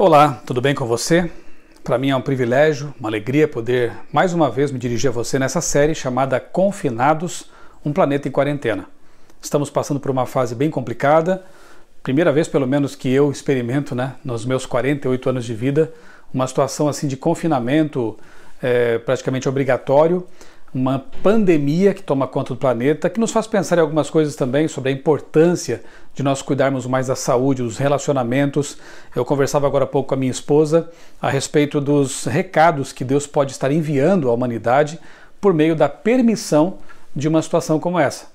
Olá, tudo bem com você? Para mim é um privilégio, uma alegria poder mais uma vez me dirigir a você nessa série chamada Confinados Um Planeta em Quarentena. Estamos passando por uma fase bem complicada, primeira vez pelo menos que eu experimento, né, nos meus 48 anos de vida, uma situação assim de confinamento é, praticamente obrigatório uma pandemia que toma conta do planeta, que nos faz pensar em algumas coisas também sobre a importância de nós cuidarmos mais da saúde, dos relacionamentos. Eu conversava agora há pouco com a minha esposa a respeito dos recados que Deus pode estar enviando à humanidade por meio da permissão de uma situação como essa.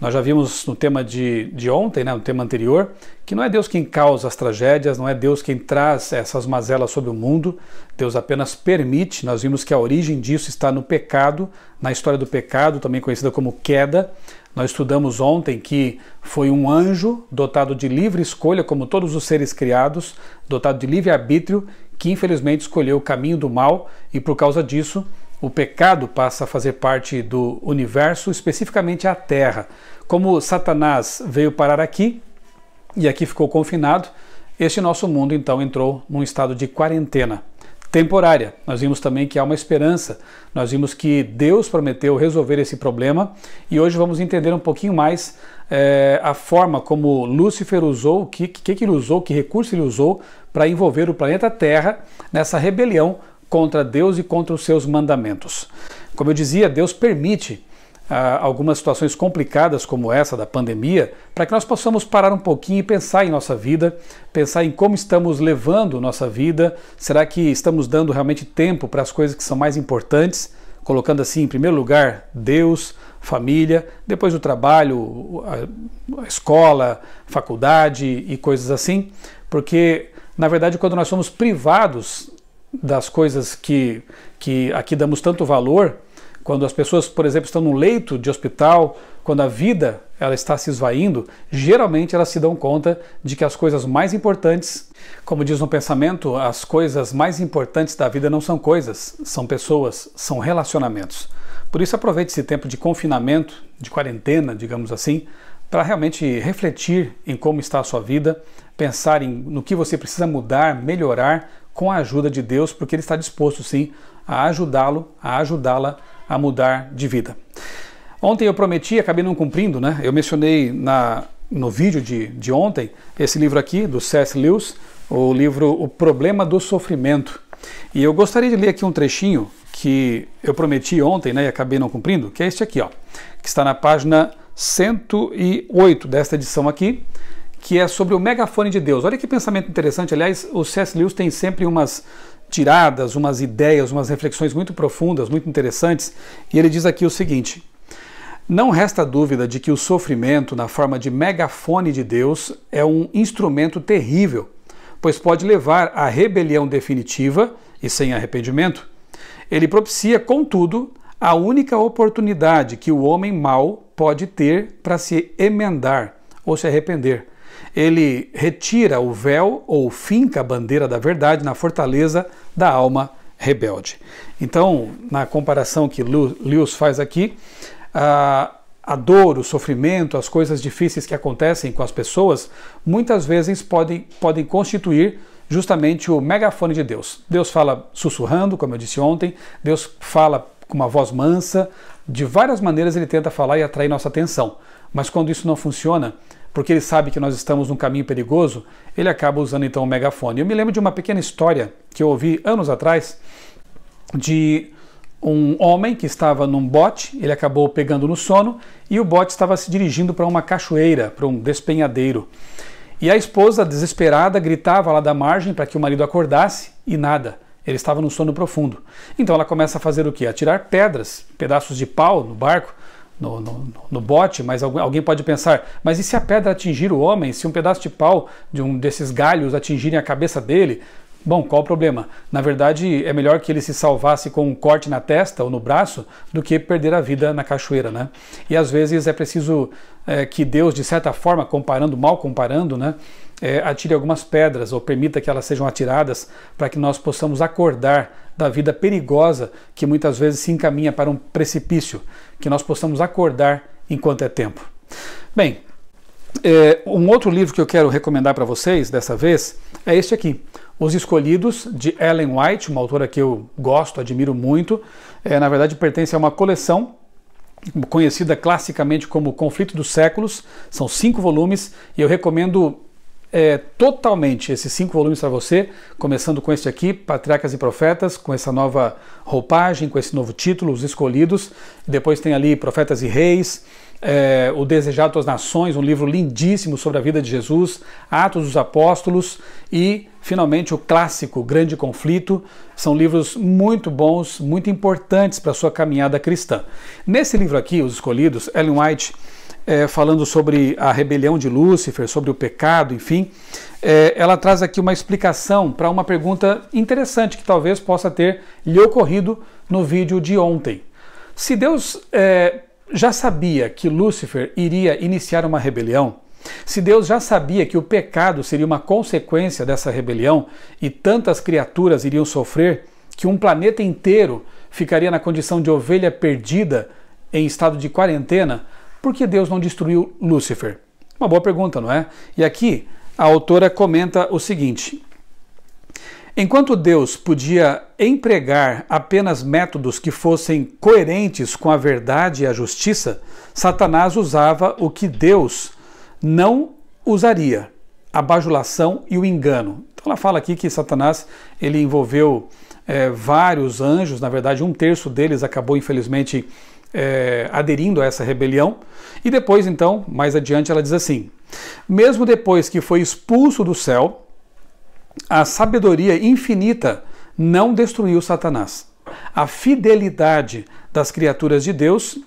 Nós já vimos no tema de, de ontem, né, no tema anterior, que não é Deus quem causa as tragédias, não é Deus quem traz essas mazelas sobre o mundo, Deus apenas permite. Nós vimos que a origem disso está no pecado, na história do pecado, também conhecida como queda. Nós estudamos ontem que foi um anjo dotado de livre escolha, como todos os seres criados, dotado de livre arbítrio, que infelizmente escolheu o caminho do mal e por causa disso o pecado passa a fazer parte do universo, especificamente a Terra. Como Satanás veio parar aqui e aqui ficou confinado, este nosso mundo então entrou num estado de quarentena temporária. Nós vimos também que há uma esperança. Nós vimos que Deus prometeu resolver esse problema e hoje vamos entender um pouquinho mais é, a forma como Lúcifer usou, o que, que, que ele usou, que recurso ele usou para envolver o planeta Terra nessa rebelião contra Deus e contra os seus mandamentos. Como eu dizia, Deus permite ah, algumas situações complicadas como essa da pandemia para que nós possamos parar um pouquinho e pensar em nossa vida, pensar em como estamos levando nossa vida, será que estamos dando realmente tempo para as coisas que são mais importantes? colocando assim em primeiro lugar Deus, família, depois o trabalho, a escola, faculdade e coisas assim, porque na verdade quando nós somos privados das coisas que, que aqui damos tanto valor, quando as pessoas, por exemplo, estão no leito de hospital, quando a vida ela está se esvaindo, geralmente elas se dão conta de que as coisas mais importantes, como diz no pensamento, as coisas mais importantes da vida não são coisas, são pessoas, são relacionamentos. Por isso aproveite esse tempo de confinamento, de quarentena, digamos assim, para realmente refletir em como está a sua vida, pensar em, no que você precisa mudar, melhorar com a ajuda de Deus, porque Ele está disposto sim a ajudá-lo, a ajudá-la a mudar de vida. Ontem eu prometi, acabei não cumprindo, né? Eu mencionei na, no vídeo de, de ontem esse livro aqui, do C.S. Lewis, o livro O Problema do Sofrimento. E eu gostaria de ler aqui um trechinho que eu prometi ontem né, e acabei não cumprindo, que é este aqui, ó, que está na página 108 desta edição aqui, que é sobre o megafone de Deus. Olha que pensamento interessante. Aliás, o C.S. Lewis tem sempre umas tiradas, umas ideias, umas reflexões muito profundas, muito interessantes. E ele diz aqui o seguinte: Não resta dúvida de que o sofrimento, na forma de megafone de Deus, é um instrumento terrível, pois pode levar à rebelião definitiva e sem arrependimento. Ele propicia, contudo, a única oportunidade que o homem mau pode ter para se emendar ou se arrepender ele retira o véu ou finca a bandeira da verdade na fortaleza da alma rebelde. Então, na comparação que Lewis faz aqui, a, dor, o sofrimento, as coisas difíceis que acontecem com as pessoas, muitas vezes podem, podem constituir justamente o megafone de Deus. Deus fala sussurrando, como eu disse ontem, Deus fala com uma voz mansa, de várias maneiras ele tenta falar e atrair nossa atenção. Mas quando isso não funciona, porque ele sabe que nós estamos num caminho perigoso, ele acaba usando então o megafone. Eu me lembro de uma pequena história que eu ouvi anos atrás de um homem que estava num bote, ele acabou pegando no sono e o bote estava se dirigindo para uma cachoeira, para um despenhadeiro. E a esposa, desesperada, gritava lá da margem para que o marido acordasse e nada. Ele estava num sono profundo. Então ela começa a fazer o que? Atirar pedras, pedaços de pau no barco no, no, no, bote, mas alguém pode pensar: mas e se a pedra atingir o homem? Se um pedaço de pau de um desses galhos atingirem a cabeça dele? Bom, qual o problema? Na verdade, é melhor que ele se salvasse com um corte na testa ou no braço do que perder a vida na cachoeira, né? E às vezes é preciso é, que Deus, de certa forma, comparando, mal comparando, né? é, atire algumas pedras ou permita que elas sejam atiradas para que nós possamos acordar da vida perigosa que muitas vezes se encaminha para um precipício, que nós possamos acordar enquanto é tempo. Bem, é, um outro livro que eu quero recomendar para vocês dessa vez é este aqui, Os Escolhidos, de Ellen White, uma autora que eu gosto, admiro muito. É, na verdade, pertence a uma coleção conhecida classicamente como Conflito dos Séculos. São cinco volumes e eu recomendo é, totalmente esses cinco volumes para você, começando com este aqui, Patriarcas e Profetas, com essa nova roupagem, com esse novo título, Os Escolhidos. Depois tem ali Profetas e Reis, é, O Desejado das Nações, um livro lindíssimo sobre a vida de Jesus, Atos dos Apóstolos e, finalmente, o clássico Grande Conflito. São livros muito bons, muito importantes para a sua caminhada cristã. Nesse livro aqui, Os Escolhidos, Ellen White é, falando sobre a rebelião de Lúcifer, sobre o pecado, enfim, é, ela traz aqui uma explicação para uma pergunta interessante que talvez possa ter lhe ocorrido no vídeo de ontem. Se Deus é, já sabia que Lúcifer iria iniciar uma rebelião, se Deus já sabia que o pecado seria uma consequência dessa rebelião e tantas criaturas iriam sofrer, que um planeta inteiro ficaria na condição de ovelha perdida em estado de quarentena, por que Deus não destruiu Lúcifer? Uma boa pergunta, não é? E aqui a autora comenta o seguinte: Enquanto Deus podia empregar apenas métodos que fossem coerentes com a verdade e a justiça, Satanás usava o que Deus não usaria: a bajulação e o engano. Então ela fala aqui que Satanás ele envolveu é, vários anjos, na verdade, um terço deles acabou infelizmente é, aderindo a essa rebelião. E depois, então, mais adiante, ela diz assim: mesmo depois que foi expulso do céu, a sabedoria infinita não destruiu Satanás. A fidelidade das criaturas de Deus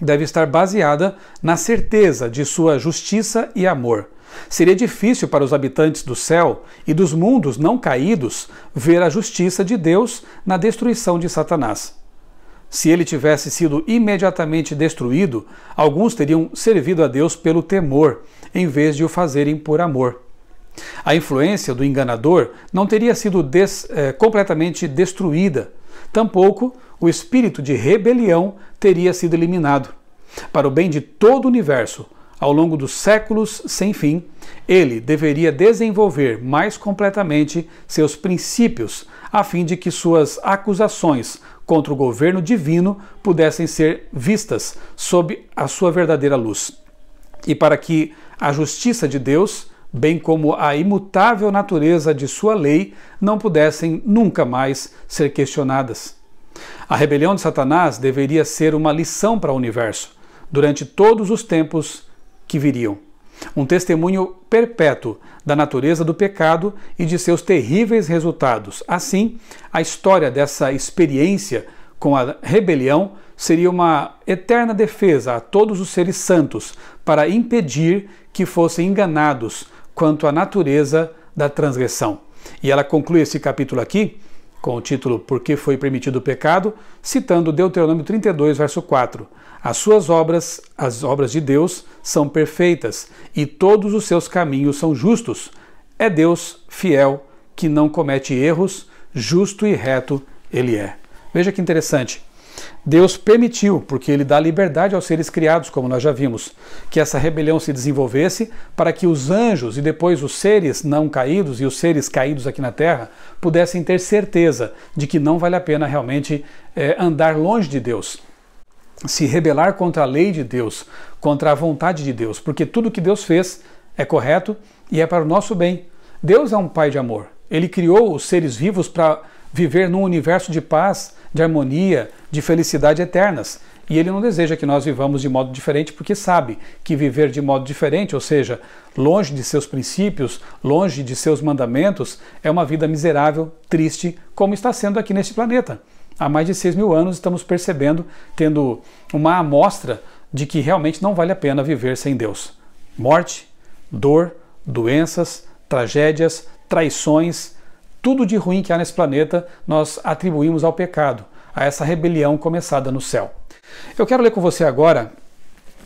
deve estar baseada na certeza de sua justiça e amor. Seria difícil para os habitantes do céu e dos mundos não caídos ver a justiça de Deus na destruição de Satanás. Se ele tivesse sido imediatamente destruído, alguns teriam servido a Deus pelo temor, em vez de o fazerem por amor. A influência do enganador não teria sido des, é, completamente destruída, tampouco o espírito de rebelião teria sido eliminado. Para o bem de todo o universo, ao longo dos séculos sem fim, ele deveria desenvolver mais completamente seus princípios, a fim de que suas acusações contra o governo divino pudessem ser vistas sob a sua verdadeira luz, e para que a justiça de Deus, bem como a imutável natureza de sua lei, não pudessem nunca mais ser questionadas. A rebelião de Satanás deveria ser uma lição para o universo durante todos os tempos que viriam um testemunho perpétuo da natureza do pecado e de seus terríveis resultados. Assim, a história dessa experiência com a rebelião seria uma eterna defesa a todos os seres santos para impedir que fossem enganados quanto à natureza da transgressão. E ela conclui esse capítulo aqui com o título Por que foi permitido o pecado, citando Deuteronômio 32, verso 4. As suas obras, as obras de Deus, são perfeitas e todos os seus caminhos são justos. É Deus fiel, que não comete erros, justo e reto ele é. Veja que interessante. Deus permitiu, porque ele dá liberdade aos seres criados, como nós já vimos, que essa rebelião se desenvolvesse para que os anjos e depois os seres não caídos e os seres caídos aqui na Terra pudessem ter certeza de que não vale a pena realmente é, andar longe de Deus, se rebelar contra a lei de Deus, contra a vontade de Deus, porque tudo que Deus fez é correto e é para o nosso bem. Deus é um pai de amor. Ele criou os seres vivos para viver num universo de paz, de harmonia, de felicidade eternas. E ele não deseja que nós vivamos de modo diferente, porque sabe que viver de modo diferente, ou seja, longe de seus princípios, longe de seus mandamentos, é uma vida miserável, triste, como está sendo aqui neste planeta. Há mais de 6 mil anos estamos percebendo, tendo uma amostra de que realmente não vale a pena viver sem Deus. Morte, dor, doenças, tragédias, traições, tudo de ruim que há nesse planeta nós atribuímos ao pecado, a essa rebelião começada no céu. Eu quero ler com você agora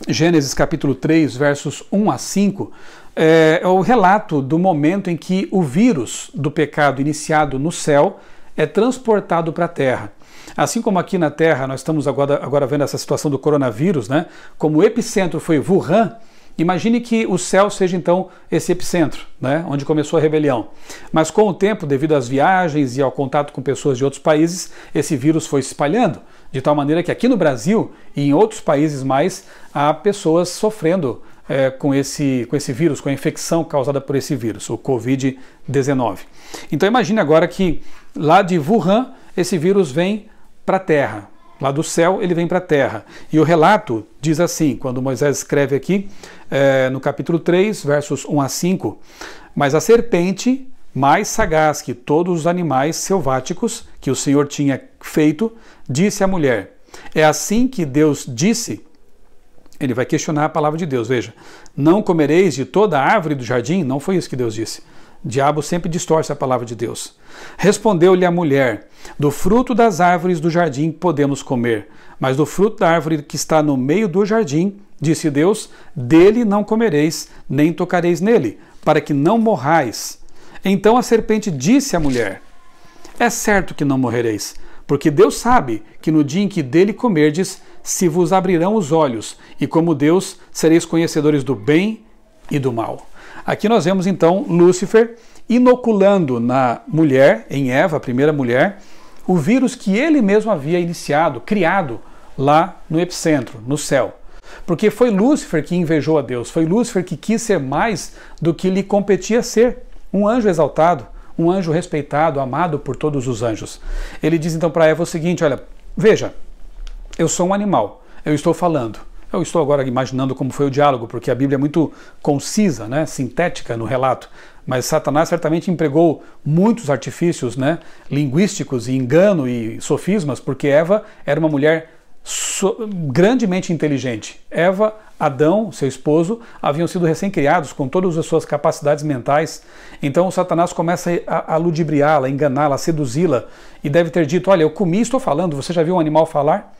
Gênesis capítulo 3, versos 1 a 5, é, é, o relato do momento em que o vírus do pecado iniciado no céu é transportado para a terra. Assim como aqui na Terra nós estamos agora, agora vendo essa situação do coronavírus, né? Como o epicentro foi Wuhan, Imagine que o céu seja então esse epicentro, né, onde começou a rebelião. Mas com o tempo, devido às viagens e ao contato com pessoas de outros países, esse vírus foi se espalhando, de tal maneira que aqui no Brasil e em outros países mais há pessoas sofrendo é, com, esse, com esse vírus, com a infecção causada por esse vírus, o Covid-19. Então imagine agora que lá de Wuhan esse vírus vem para a Terra, lá do céu, ele vem para a terra. E o relato diz assim, quando Moisés escreve aqui, é, no capítulo 3, versos 1 a 5, Mas a serpente, mais sagaz que todos os animais selváticos que o Senhor tinha feito, disse à mulher: É assim que Deus disse. Ele vai questionar a palavra de Deus. Veja, não comereis de toda a árvore do jardim? Não foi isso que Deus disse. O diabo sempre distorce a palavra de Deus. Respondeu-lhe a mulher: Do fruto das árvores do jardim podemos comer, mas do fruto da árvore que está no meio do jardim, disse Deus: Dele não comereis, nem tocareis nele, para que não morrais. Então a serpente disse à mulher: É certo que não morrereis, porque Deus sabe que no dia em que dele comerdes, se vos abrirão os olhos, e como Deus, sereis conhecedores do bem e do mal. Aqui nós vemos então Lúcifer inoculando na mulher, em Eva, a primeira mulher, o vírus que ele mesmo havia iniciado, criado lá no epicentro, no céu. Porque foi Lúcifer que invejou a Deus, foi Lúcifer que quis ser mais do que lhe competia ser, um anjo exaltado, um anjo respeitado, amado por todos os anjos. Ele diz então para Eva o seguinte: olha, veja, eu sou um animal, eu estou falando. Eu estou agora imaginando como foi o diálogo, porque a Bíblia é muito concisa, né, sintética no relato. Mas Satanás certamente empregou muitos artifícios né, linguísticos e engano e sofismas, porque Eva era uma mulher so grandemente inteligente. Eva, Adão, seu esposo, haviam sido recém-criados com todas as suas capacidades mentais. Então Satanás começa a, a ludibriá-la, enganá-la, seduzi-la e deve ter dito: Olha, eu comi, estou falando, você já viu um animal falar?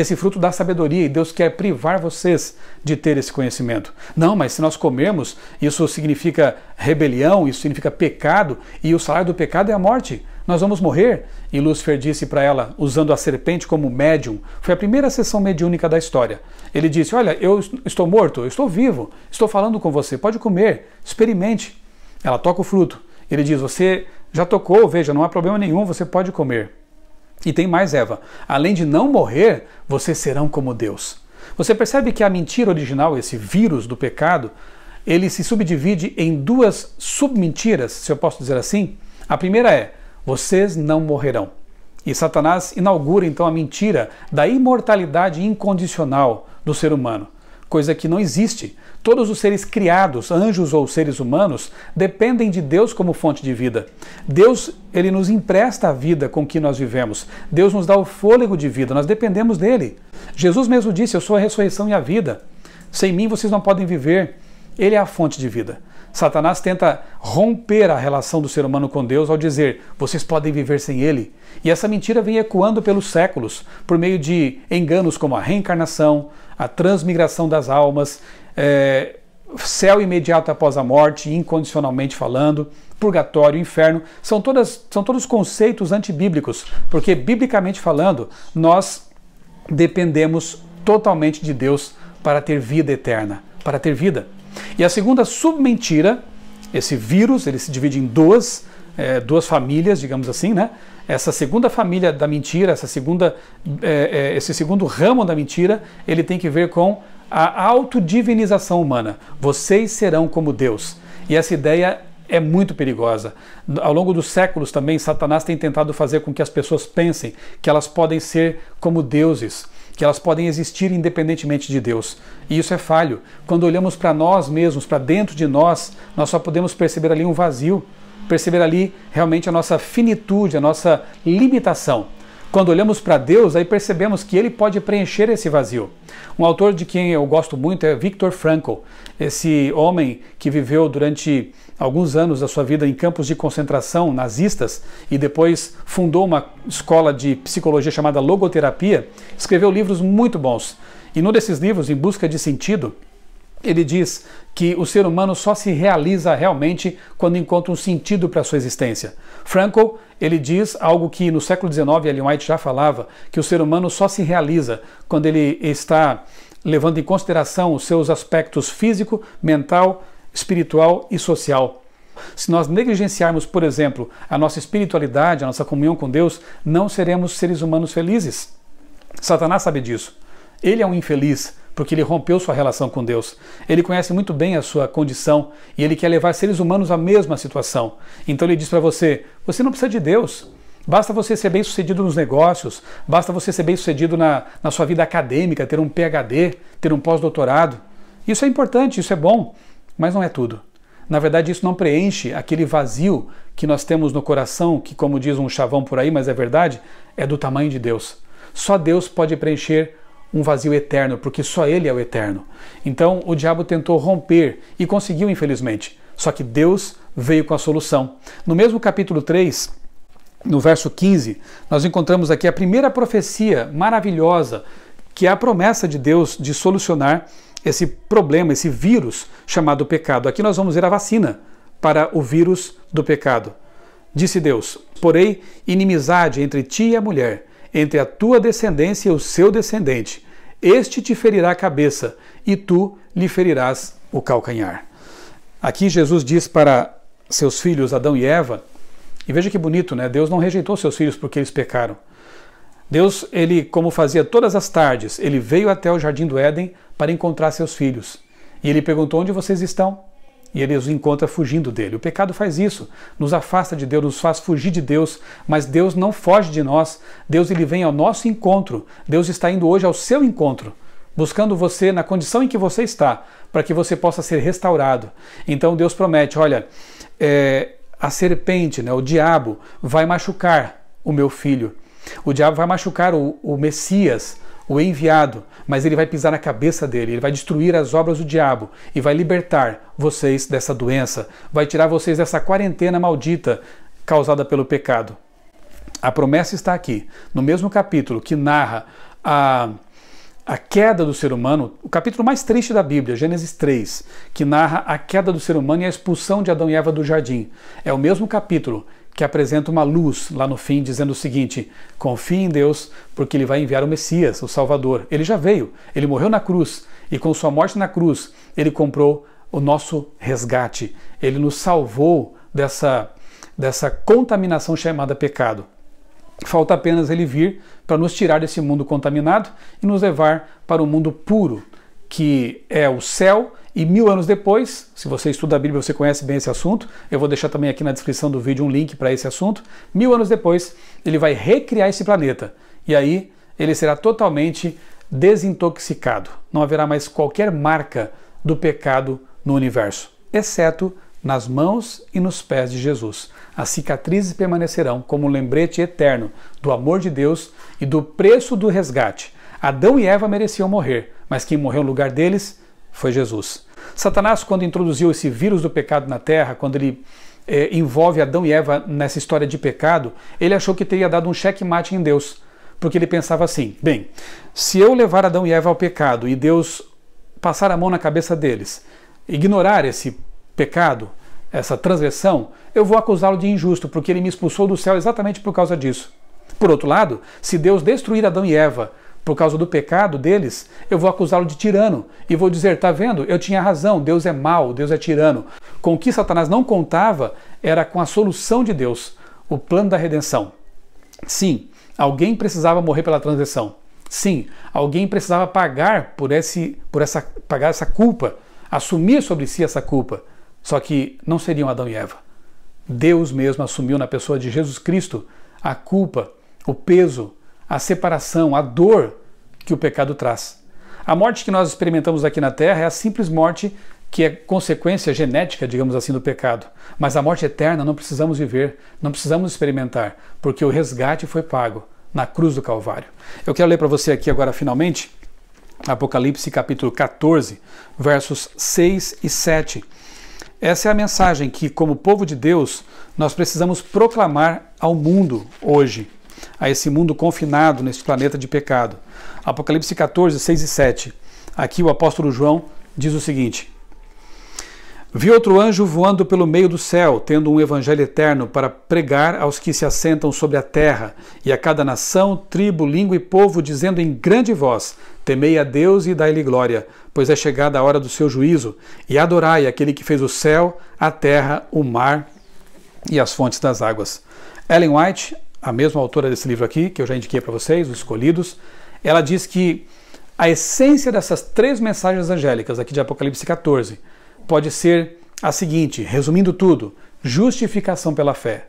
esse fruto da sabedoria e Deus quer privar vocês de ter esse conhecimento. Não, mas se nós comermos, isso significa rebelião, isso significa pecado, e o salário do pecado é a morte. Nós vamos morrer. E Lúcifer disse para ela, usando a serpente como médium, foi a primeira sessão mediúnica da história. Ele disse: Olha, eu estou morto, eu estou vivo, estou falando com você, pode comer, experimente. Ela toca o fruto. Ele diz: Você já tocou, veja, não há problema nenhum, você pode comer. E tem mais, Eva. Além de não morrer, vocês serão como Deus. Você percebe que a mentira original, esse vírus do pecado, ele se subdivide em duas submentiras, se eu posso dizer assim. A primeira é: vocês não morrerão. E Satanás inaugura então a mentira da imortalidade incondicional do ser humano coisa que não existe. Todos os seres criados, anjos ou seres humanos, dependem de Deus como fonte de vida. Deus, ele nos empresta a vida com que nós vivemos. Deus nos dá o fôlego de vida, nós dependemos dele. Jesus mesmo disse: Eu sou a ressurreição e a vida. Sem mim vocês não podem viver. Ele é a fonte de vida. Satanás tenta romper a relação do ser humano com Deus ao dizer: vocês podem viver sem Ele. E essa mentira vem ecoando pelos séculos, por meio de enganos como a reencarnação, a transmigração das almas, é, céu imediato após a morte, incondicionalmente falando, purgatório, inferno, são, todas, são todos conceitos antibíblicos, porque, biblicamente falando, nós dependemos totalmente de Deus para ter vida eterna, para ter vida. E a segunda submentira, esse vírus, ele se divide em duas, é, duas famílias, digamos assim, né? Essa segunda família da mentira, essa segunda, é, é, esse segundo ramo da mentira, ele tem que ver com a autodivinização humana. Vocês serão como Deus. E essa ideia é muito perigosa. Ao longo dos séculos também, Satanás tem tentado fazer com que as pessoas pensem que elas podem ser como deuses, que elas podem existir independentemente de Deus. E isso é falho. Quando olhamos para nós mesmos, para dentro de nós, nós só podemos perceber ali um vazio perceber ali realmente a nossa finitude, a nossa limitação. Quando olhamos para Deus, aí percebemos que Ele pode preencher esse vazio. Um autor de quem eu gosto muito é Viktor Frankl, esse homem que viveu durante alguns anos da sua vida em campos de concentração nazistas e depois fundou uma escola de psicologia chamada Logoterapia. Escreveu livros muito bons. E num desses livros, Em Busca de Sentido, ele diz que o ser humano só se realiza realmente quando encontra um sentido para a sua existência. Frankl, ele diz algo que no século XIX Ellen White já falava, que o ser humano só se realiza quando ele está levando em consideração os seus aspectos físico, mental, espiritual e social. Se nós negligenciarmos, por exemplo, a nossa espiritualidade, a nossa comunhão com Deus, não seremos seres humanos felizes. Satanás sabe disso. Ele é um infeliz porque ele rompeu sua relação com Deus. Ele conhece muito bem a sua condição e ele quer levar seres humanos à mesma situação. Então ele diz para você: você não precisa de Deus. Basta você ser bem sucedido nos negócios, basta você ser bem sucedido na, na sua vida acadêmica, ter um PhD, ter um pós-doutorado. Isso é importante, isso é bom, mas não é tudo. Na verdade, isso não preenche aquele vazio que nós temos no coração, que, como diz um chavão por aí, mas é verdade, é do tamanho de Deus. Só Deus pode preencher um vazio eterno, porque só ele é o eterno. Então o diabo tentou romper e conseguiu, infelizmente. Só que Deus veio com a solução. No mesmo capítulo 3, no verso 15, nós encontramos aqui a primeira profecia maravilhosa, que é a promessa de Deus de solucionar esse problema, esse vírus chamado pecado. Aqui nós vamos ver a vacina para o vírus do pecado. Disse Deus: Porém, inimizade entre ti e a mulher, entre a tua descendência e o seu descendente este te ferirá a cabeça e tu lhe ferirás o calcanhar. Aqui Jesus diz para seus filhos Adão e Eva, e veja que bonito, né? Deus não rejeitou seus filhos porque eles pecaram. Deus, ele, como fazia todas as tardes, ele veio até o jardim do Éden para encontrar seus filhos. E ele perguntou: "Onde vocês estão?" e ele os encontra fugindo dele. O pecado faz isso, nos afasta de Deus, nos faz fugir de Deus, mas Deus não foge de nós. Deus ele vem ao nosso encontro. Deus está indo hoje ao seu encontro, buscando você na condição em que você está, para que você possa ser restaurado. Então Deus promete: olha, é, a serpente, né, o diabo, vai machucar o meu filho. O diabo vai machucar o, o Messias o enviado, mas ele vai pisar na cabeça dele, ele vai destruir as obras do diabo e vai libertar vocês dessa doença, vai tirar vocês dessa quarentena maldita causada pelo pecado. A promessa está aqui, no mesmo capítulo que narra a, a queda do ser humano, o capítulo mais triste da Bíblia, Gênesis 3, que narra a queda do ser humano e a expulsão de Adão e Eva do jardim. É o mesmo capítulo que apresenta uma luz lá no fim, dizendo o seguinte: confie em Deus, porque ele vai enviar o Messias, o Salvador. Ele já veio, ele morreu na cruz, e com sua morte na cruz, ele comprou o nosso resgate. Ele nos salvou dessa, dessa contaminação chamada pecado. Falta apenas ele vir para nos tirar desse mundo contaminado e nos levar para o um mundo puro, que é o céu, e mil anos depois, se você estuda a Bíblia, você conhece bem esse assunto. Eu vou deixar também aqui na descrição do vídeo um link para esse assunto. Mil anos depois, ele vai recriar esse planeta. E aí ele será totalmente desintoxicado. Não haverá mais qualquer marca do pecado no universo, exceto nas mãos e nos pés de Jesus. As cicatrizes permanecerão como um lembrete eterno do amor de Deus e do preço do resgate Adão e Eva mereciam morrer, mas quem morreu no lugar deles foi Jesus. Satanás, quando introduziu esse vírus do pecado na terra, quando ele eh, envolve Adão e Eva nessa história de pecado, ele achou que teria dado um checkmate em Deus, porque ele pensava assim: bem, se eu levar Adão e Eva ao pecado e Deus passar a mão na cabeça deles, ignorar esse pecado, essa transgressão, eu vou acusá-lo de injusto, porque ele me expulsou do céu exatamente por causa disso. Por outro lado, se Deus destruir Adão e Eva por causa do pecado deles, eu vou acusá-lo de tirano e vou dizer: tá vendo? Eu tinha razão, Deus é mau, Deus é tirano. Com o que Satanás não contava era com a solução de Deus, o plano da redenção. Sim, alguém precisava morrer pela transição. Sim, alguém precisava pagar por esse, por essa, pagar essa culpa, assumir sobre si essa culpa. Só que não seriam Adão e Eva. Deus mesmo assumiu na pessoa de Jesus Cristo a culpa, o peso, a separação, a dor que o pecado traz. A morte que nós experimentamos aqui na Terra é a simples morte que é consequência genética, digamos assim, do pecado. Mas a morte eterna não precisamos viver, não precisamos experimentar, porque o resgate foi pago na cruz do Calvário. Eu quero ler para você aqui agora, finalmente, Apocalipse capítulo 14, versos 6 e 7. Essa é a mensagem que, como povo de Deus, nós precisamos proclamar ao mundo hoje a esse mundo confinado nesse planeta de pecado. Apocalipse 14, 6 e 7. Aqui o apóstolo João diz o seguinte: Vi outro anjo voando pelo meio do céu, tendo um evangelho eterno para pregar aos que se assentam sobre a terra, e a cada nação, tribo, língua e povo, dizendo em grande voz: Temei a Deus e dai-lhe glória, pois é chegada a hora do seu juízo, e adorai aquele que fez o céu, a terra, o mar e as fontes das águas. Ellen White, a mesma autora desse livro aqui, que eu já indiquei para vocês, Os Escolhidos, ela diz que a essência dessas três mensagens angélicas aqui de Apocalipse 14 pode ser a seguinte, resumindo tudo, justificação pela fé.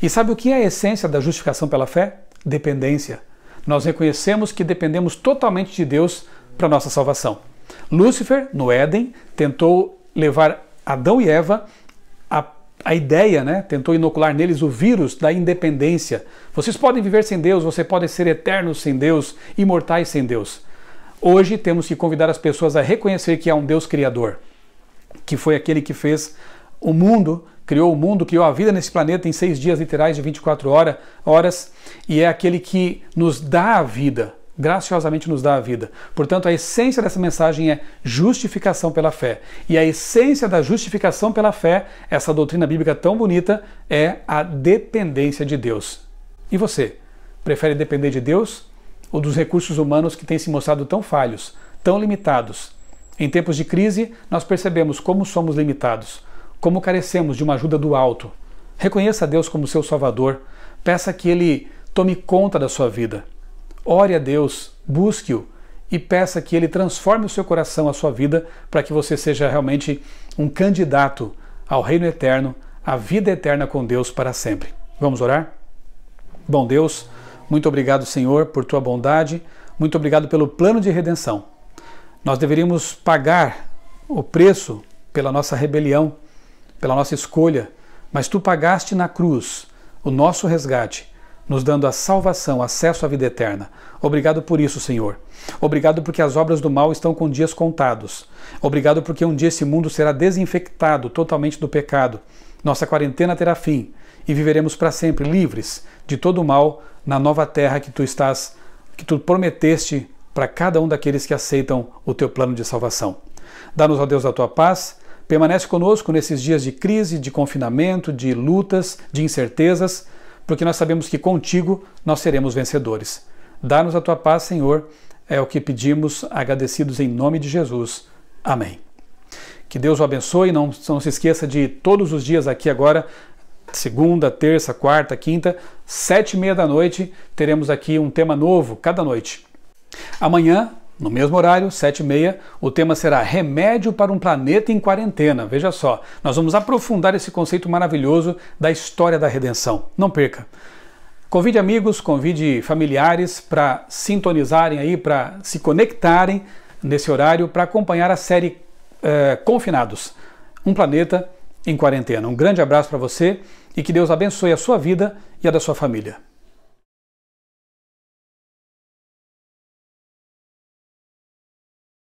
E sabe o que é a essência da justificação pela fé? Dependência. Nós reconhecemos que dependemos totalmente de Deus para nossa salvação. Lúcifer, no Éden, tentou levar Adão e Eva a ideia, né, tentou inocular neles o vírus da independência. Vocês podem viver sem Deus, vocês podem ser eternos sem Deus, imortais sem Deus. Hoje temos que convidar as pessoas a reconhecer que há um Deus criador, que foi aquele que fez o mundo, criou o mundo, criou a vida nesse planeta em seis dias literais de 24 horas, horas e é aquele que nos dá a vida, graciosamente nos dá a vida. Portanto, a essência dessa mensagem é justificação pela fé. E a essência da justificação pela fé, essa doutrina bíblica tão bonita, é a dependência de Deus. E você, prefere depender de Deus ou dos recursos humanos que têm se mostrado tão falhos, tão limitados? Em tempos de crise, nós percebemos como somos limitados, como carecemos de uma ajuda do alto. Reconheça a Deus como seu Salvador, peça que Ele tome conta da sua vida. Ore a Deus, busque-o e peça que ele transforme o seu coração, a sua vida, para que você seja realmente um candidato ao reino eterno, à vida eterna com Deus para sempre. Vamos orar? Bom Deus, muito obrigado, Senhor, por tua bondade, muito obrigado pelo plano de redenção. Nós deveríamos pagar o preço pela nossa rebelião, pela nossa escolha, mas tu pagaste na cruz o nosso resgate nos dando a salvação, acesso à vida eterna. Obrigado por isso, Senhor. Obrigado porque as obras do mal estão com dias contados. Obrigado porque um dia esse mundo será desinfectado totalmente do pecado. Nossa quarentena terá fim e viveremos para sempre livres de todo o mal na nova terra que tu estás, que tu prometeste para cada um daqueles que aceitam o teu plano de salvação. Dá-nos, ó Deus, a tua paz. Permanece conosco nesses dias de crise, de confinamento, de lutas, de incertezas porque nós sabemos que contigo nós seremos vencedores. Dá-nos a tua paz, Senhor, é o que pedimos, agradecidos em nome de Jesus. Amém. Que Deus o abençoe. Não, não se esqueça de todos os dias aqui agora, segunda, terça, quarta, quinta, sete e meia da noite, teremos aqui um tema novo cada noite. Amanhã no mesmo horário, 7 e meia, o tema será Remédio para um Planeta em Quarentena. Veja só, nós vamos aprofundar esse conceito maravilhoso da história da redenção. Não perca! Convide amigos, convide familiares para sintonizarem aí, para se conectarem nesse horário para acompanhar a série é, Confinados, um planeta em quarentena. Um grande abraço para você e que Deus abençoe a sua vida e a da sua família.